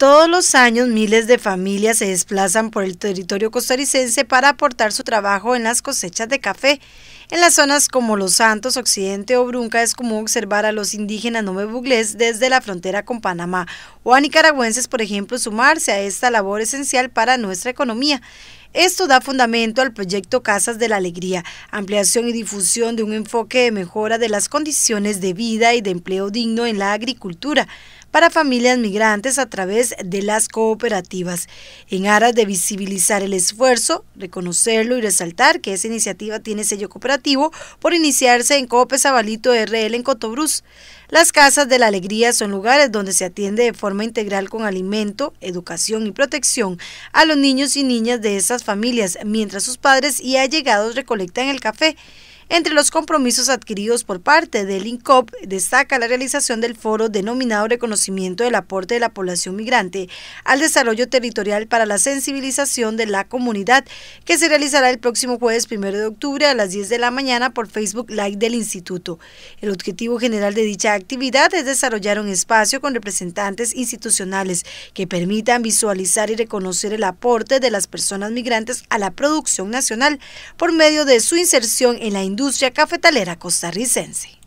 Todos los años miles de familias se desplazan por el territorio costarricense para aportar su trabajo en las cosechas de café. En las zonas como Los Santos, Occidente o Brunca es común observar a los indígenas no buglés desde la frontera con Panamá o a nicaragüenses, por ejemplo, sumarse a esta labor esencial para nuestra economía. Esto da fundamento al proyecto Casas de la Alegría, ampliación y difusión de un enfoque de mejora de las condiciones de vida y de empleo digno en la agricultura para familias migrantes a través de las cooperativas, en aras de visibilizar el esfuerzo, reconocerlo y resaltar que esa iniciativa tiene sello cooperativo por iniciarse en Cope Sabalito RL en Cotobruz. Las casas de la alegría son lugares donde se atiende de forma integral con alimento, educación y protección a los niños y niñas de esas familias, mientras sus padres y allegados recolectan el café. Entre los compromisos adquiridos por parte del INCOP destaca la realización del foro denominado Reconocimiento del aporte de la población migrante al desarrollo territorial para la sensibilización de la comunidad, que se realizará el próximo jueves 1 de octubre a las 10 de la mañana por Facebook Live del Instituto. El objetivo general de dicha actividad es desarrollar un espacio con representantes institucionales que permitan visualizar y reconocer el aporte de las personas migrantes a la producción nacional por medio de su inserción en la industria industria cafetalera costarricense.